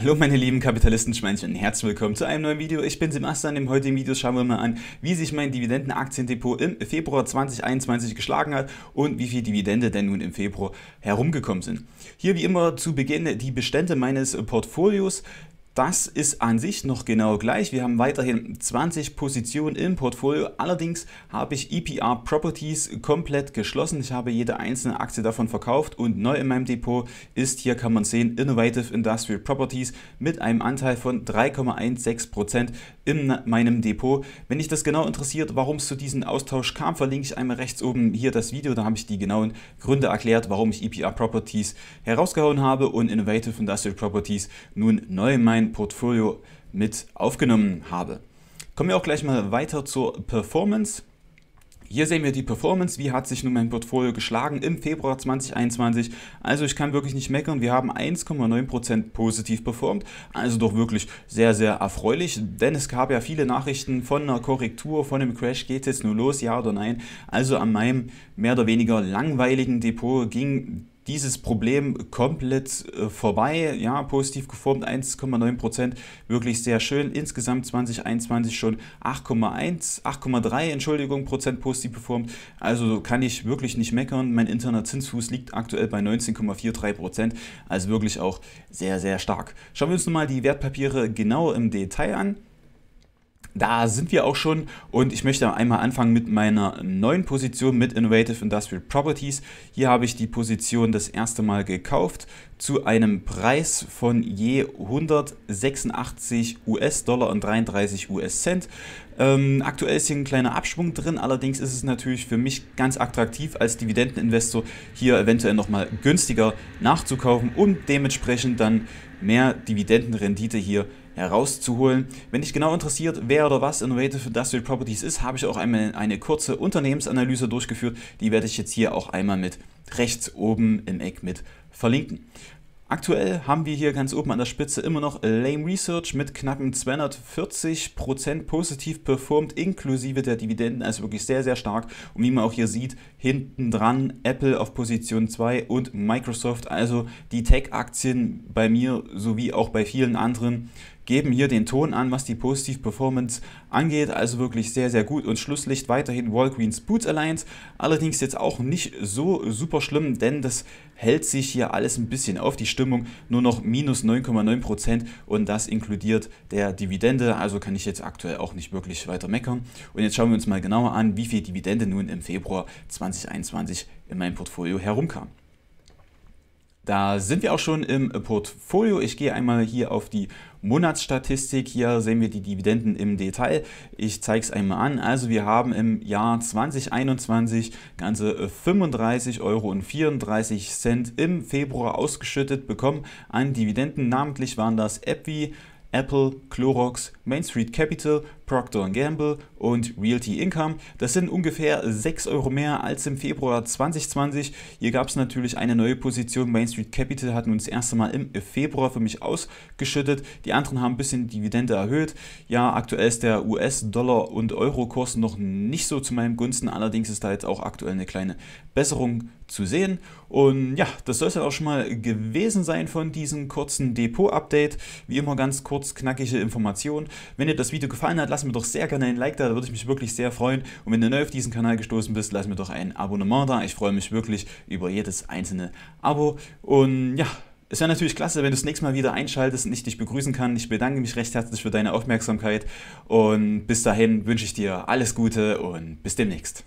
Hallo meine lieben kapitalisten Kapitalistenschweinchen, herzlich willkommen zu einem neuen Video. Ich bin Sebastian, im heutigen Video schauen wir mal an, wie sich mein Dividendenaktiendepot im Februar 2021 geschlagen hat und wie viel Dividende denn nun im Februar herumgekommen sind. Hier wie immer zu Beginn die Bestände meines Portfolios. Das ist an sich noch genau gleich. Wir haben weiterhin 20 Positionen im Portfolio. Allerdings habe ich EPR Properties komplett geschlossen. Ich habe jede einzelne Aktie davon verkauft und neu in meinem Depot ist, hier kann man sehen, Innovative Industrial Properties mit einem Anteil von 3,16% in meinem Depot. Wenn dich das genau interessiert, warum es zu diesem Austausch kam, verlinke ich einmal rechts oben hier das Video. Da habe ich die genauen Gründe erklärt, warum ich EPR Properties herausgehauen habe und Innovative Industrial Properties nun neu in meinem mein Portfolio mit aufgenommen habe. Kommen wir auch gleich mal weiter zur Performance. Hier sehen wir die Performance, wie hat sich nun mein Portfolio geschlagen im Februar 2021. Also ich kann wirklich nicht meckern, wir haben 1,9% positiv performt, also doch wirklich sehr, sehr erfreulich, denn es gab ja viele Nachrichten von einer Korrektur, von einem Crash, geht es jetzt nur los, ja oder nein. Also an meinem mehr oder weniger langweiligen Depot ging dieses Problem komplett äh, vorbei. Ja, positiv geformt 1,9 Prozent, wirklich sehr schön. Insgesamt 2021 schon 8,1, 8,3 Entschuldigung Prozent positiv geformt. Also kann ich wirklich nicht meckern. Mein interner Zinsfuß liegt aktuell bei 19,43 Prozent, also wirklich auch sehr sehr stark. Schauen wir uns nochmal die Wertpapiere genau im Detail an. Da sind wir auch schon und ich möchte einmal anfangen mit meiner neuen Position mit Innovative Industrial Properties. Hier habe ich die Position das erste Mal gekauft zu einem Preis von je 186 US-Dollar und 33 US-Cent. Ähm, aktuell ist hier ein kleiner Abschwung drin, allerdings ist es natürlich für mich ganz attraktiv als Dividendeninvestor hier eventuell nochmal günstiger nachzukaufen und dementsprechend dann mehr Dividendenrendite hier zu herauszuholen. Wenn dich genau interessiert, wer oder was Innovative Industrial Properties ist, habe ich auch einmal eine kurze Unternehmensanalyse durchgeführt. Die werde ich jetzt hier auch einmal mit rechts oben im Eck mit verlinken. Aktuell haben wir hier ganz oben an der Spitze immer noch Lame Research mit knappen 240% positiv performt, inklusive der Dividenden, also wirklich sehr, sehr stark. Und wie man auch hier sieht, hinten dran Apple auf Position 2 und Microsoft, also die Tech-Aktien bei mir sowie auch bei vielen anderen, geben hier den Ton an, was die Positive Performance angeht. Also wirklich sehr, sehr gut. Und Schlusslicht weiterhin Walgreens Boots Alliance. Allerdings jetzt auch nicht so super schlimm, denn das hält sich hier alles ein bisschen auf. Die Stimmung nur noch minus 9,9% und das inkludiert der Dividende. Also kann ich jetzt aktuell auch nicht wirklich weiter meckern. Und jetzt schauen wir uns mal genauer an, wie viel Dividende nun im Februar 2021 in meinem Portfolio herumkam. Da sind wir auch schon im Portfolio. Ich gehe einmal hier auf die Monatsstatistik. Hier sehen wir die Dividenden im Detail. Ich zeige es einmal an. Also wir haben im Jahr 2021 ganze 35,34 äh, Euro im Februar ausgeschüttet bekommen an Dividenden. Namentlich waren das EPWI, Apple, Clorox, Main Street Capital, Procter Gamble und Realty Income. Das sind ungefähr 6 Euro mehr als im Februar 2020. Hier gab es natürlich eine neue Position. Main Street Capital hat nun das erste Mal im Februar für mich ausgeschüttet. Die anderen haben ein bisschen Dividende erhöht. Ja, aktuell ist der US-Dollar- und Euro-Kurs noch nicht so zu meinem Gunsten. Allerdings ist da jetzt auch aktuell eine kleine Besserung zu sehen. Und ja, das soll es dann auch schon mal gewesen sein von diesem kurzen Depot-Update. Wie immer ganz kurz knackige Informationen. Wenn dir das Video gefallen hat, lass mir doch sehr gerne ein Like da, da würde ich mich wirklich sehr freuen. Und wenn du neu auf diesen Kanal gestoßen bist, lass mir doch ein Abonnement da. Ich freue mich wirklich über jedes einzelne Abo. Und ja, es wäre natürlich klasse, wenn du das nächste Mal wieder einschaltest und ich dich begrüßen kann. Ich bedanke mich recht herzlich für deine Aufmerksamkeit und bis dahin wünsche ich dir alles Gute und bis demnächst.